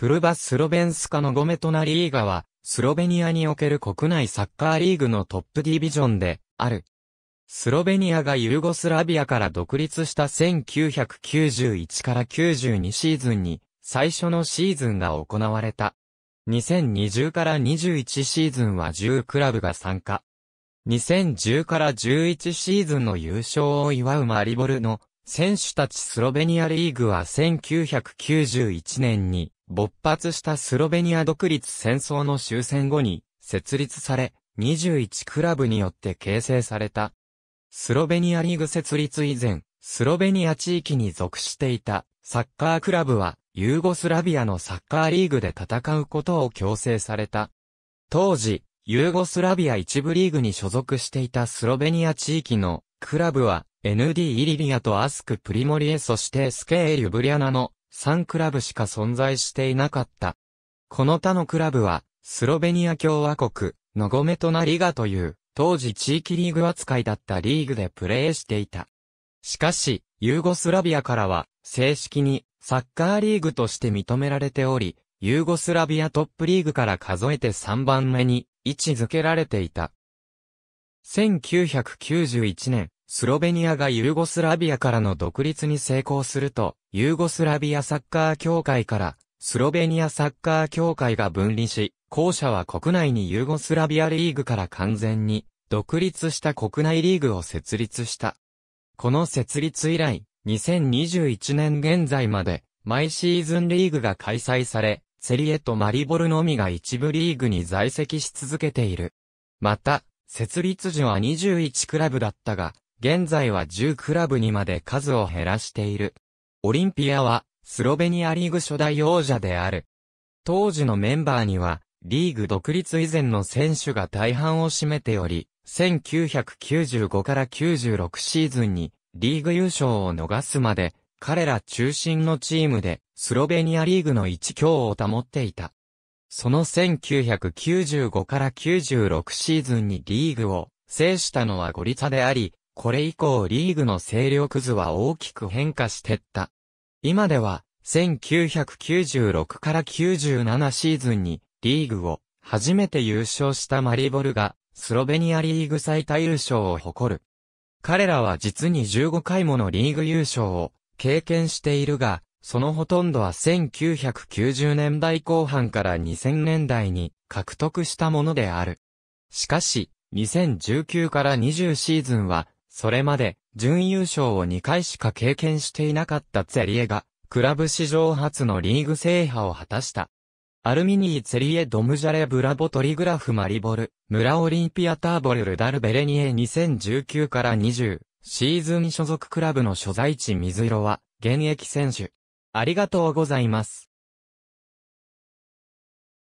フルバ・スロベンスカのゴメトナリーガは、スロベニアにおける国内サッカーリーグのトップディビジョンで、ある。スロベニアがユーゴスラビアから独立した1991から92シーズンに、最初のシーズンが行われた。2020から21シーズンは10クラブが参加。2010から11シーズンの優勝を祝うマリボルの選手たちスロベニアリーグは1991年に勃発したスロベニア独立戦争の終戦後に設立され、21クラブによって形成された。スロベニアリーグ設立以前、スロベニア地域に属していたサッカークラブはユーゴスラビアのサッカーリーグで戦うことを強制された。当時、ユーゴスラビア一部リーグに所属していたスロベニア地域のクラブは ND イリリアとアスクプリモリエそしてスケーリュブリアナの3クラブしか存在していなかった。この他のクラブは、スロベニア共和国、のゴメトナリガという、当時地域リーグ扱いだったリーグでプレーしていた。しかし、ユーゴスラビアからは、正式に、サッカーリーグとして認められており、ユーゴスラビアトップリーグから数えて3番目に、位置づけられていた。1991年、スロベニアがユーゴスラビアからの独立に成功すると、ユーゴスラビアサッカー協会から、スロベニアサッカー協会が分離し、後者は国内にユーゴスラビアリーグから完全に、独立した国内リーグを設立した。この設立以来、2021年現在まで、毎シーズンリーグが開催され、セリエとマリボルのみが一部リーグに在籍し続けている。また、設立時は21クラブだったが、現在は10クラブにまで数を減らしている。オリンピアは、スロベニアリーグ初代王者である。当時のメンバーには、リーグ独立以前の選手が大半を占めており、1995から96シーズンに、リーグ優勝を逃すまで、彼ら中心のチームで、スロベニアリーグの一強を保っていた。その1995から96シーズンにリーグを制したのはゴリツァであり、これ以降リーグの勢力図は大きく変化してった。今では、1996から97シーズンに、リーグを、初めて優勝したマリボルが、スロベニアリーグ最多優勝を誇る。彼らは実に15回ものリーグ優勝を経験しているが、そのほとんどは1990年代後半から2000年代に獲得したものである。しかし、2019から20シーズンはそれまで、準優勝を2回しか経験していなかったツェリエが、クラブ史上初のリーグ制覇を果たした。アルミニー・ツェリエ・ドムジャレ・ブラボトリグラフ・マリボル、村オリンピア・ターボル・ルダル・ベレニエ2019から20、シーズン所属クラブの所在地水色は、現役選手。ありがとうございます。